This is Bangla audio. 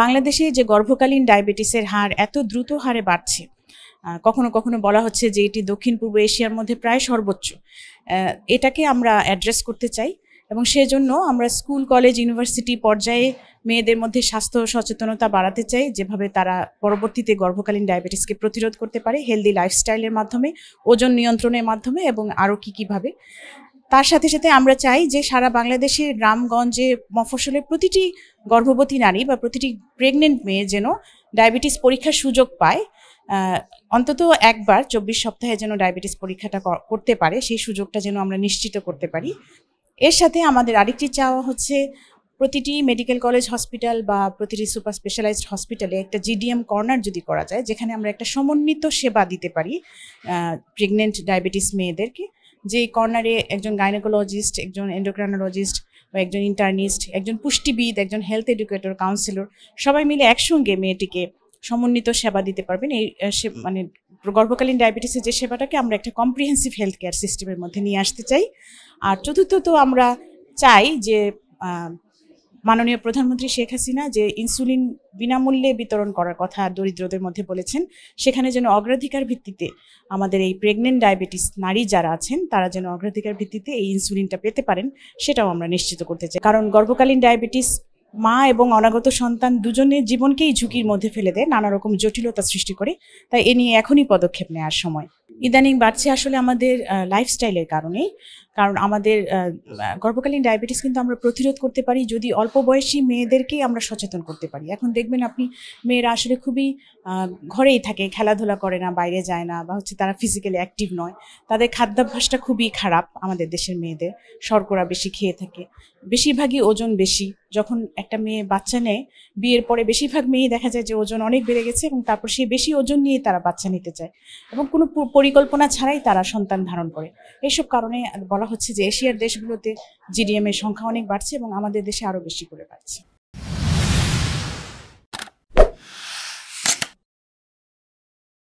বাংলাদেশে যে গর্ভকালীন ডায়াবেটিসের হার এত দ্রুত হারে বাড়ছে কখনো কখনো বলা হচ্ছে যে এটি দক্ষিণ পূর্ব এশিয়ার মধ্যে প্রায় সর্বোচ্চ এটাকে আমরা অ্যাড্রেস করতে চাই এবং সেজন্য আমরা স্কুল কলেজ ইউনিভার্সিটি পর্যায়ে মেয়েদের মধ্যে স্বাস্থ্য সচেতনতা বাড়াতে চাই যেভাবে তারা পরবর্তীতে গর্ভকালীন ডায়াবেটিসকে প্রতিরোধ করতে পারে হেলদি লাইফস্টাইলের মাধ্যমে ওজন নিয়ন্ত্রণের মাধ্যমে এবং আরও কী কীভাবে তার সাথে সাথে আমরা চাই যে সারা বাংলাদেশে গ্রামগঞ্জে মফসলের প্রতিটি গর্ভবতী নারী বা প্রতিটি প্রেগনেন্ট মেয়ে যেন ডায়াবেটিস পরীক্ষার সুযোগ পায় অন্তত একবার চব্বিশ সপ্তাহে যেন ডায়াবেটিস পরীক্ষাটা করতে পারে সেই সুযোগটা যেন আমরা নিশ্চিত করতে পারি এর সাথে আমাদের আরেকটি চাওয়া হচ্ছে প্রতিটি মেডিকেল কলেজ হসপিটাল বা প্রতিটি সুপার স্পেশালাইজড হসপিটালে একটা জিডিএম কর্নার যদি করা যায় যেখানে আমরা একটা সমন্বিত সেবা দিতে পারি প্রেগনেন্ট ডায়াবেটিস মেয়েদেরকে যে কর্নারে একজন গাইনোকোলজিস্ট একজন এন্ডোক্রাইনোলজিস্ট বা একজন ইন্টারনিস্ট একজন পুষ্টিবিদ একজন হেলথ এডুকেটর কাউন্সিলর সবাই মিলে একসঙ্গে মেয়েটিকে সমন্বিত সেবা দিতে পারবেন এই মানে গর্ভকালীন ডায়াবেটিসের যে সেবাটাকে আমরা একটা কম্প্রিহেন্সিভ হেলথ কেয়ার সিস্টেমের মধ্যে নিয়ে আসতে চাই আর চতুর্থত আমরা চাই যে মাননীয় প্রধানমন্ত্রী শেখ হাসিনা যে ইনসুলিন বিনামূল্যে বিতরণ করার কথা দরিদ্রদের মধ্যে বলেছেন সেখানে যেন অগ্রাধিকার ভিত্তিতে আমাদের এই প্রেগনেন্ট ডায়াবেটিস নারী যারা আছেন তারা যেন অগ্রাধিকার ভিত্তিতে এই ইনসুলিনটা পেতে পারেন সেটাও আমরা নিশ্চিত করতে চাই কারণ গর্ভকালীন ডায়াবেটিস মা এবং অনাগত সন্তান দুজনের জীবনকেই ঝুঁকির মধ্যে ফেলে দেয় নানা রকম জটিলতা সৃষ্টি করে তাই এ নিয়ে এখনই পদক্ষেপ নেওয়ার সময় ইদানিং বাড়ছে আসলে আমাদের লাইফস্টাইলের কারণেই কারণ আমাদের গর্ভকালীন ডায়াবেটিস কিন্তু আমরা প্রতিরোধ করতে পারি যদি অল্প বয়সী মেয়েদেরকেই আমরা সচেতন করতে পারি এখন দেখবেন আপনি মেয়েরা আসলে খুবই ঘরেই থাকে খেলাধুলা করে না বাইরে যায় না বা হচ্ছে তারা ফিজিক্যালি অ্যাক্টিভ নয় তাদের খাদ্যাভ্যাসটা খুবই খারাপ আমাদের দেশের মেয়েদের শর্করা বেশি খেয়ে থাকে বেশিরভাগই ওজন বেশি যখন একটা মেয়ে বাচ্চা নেয় বিয়ের পরে বেশিরভাগ মেয়েই দেখা যায় যে ওজন অনেক বেড়ে গেছে এবং তারপর সেই বেশি ওজন নিয়ে তারা বাচ্চা নিতে চায় এবং কোনো পরিকল্পনা ছাড়াই তারা সন্তান ধারণ করে এইসব কারণে বলা হচ্ছে যে এশিয়ার দেশগুলোতে জিডিএম এর সংখ্যা অনেক বাড়ছে এবং আমাদের দেশে আরও বেশি করে বাড়ছে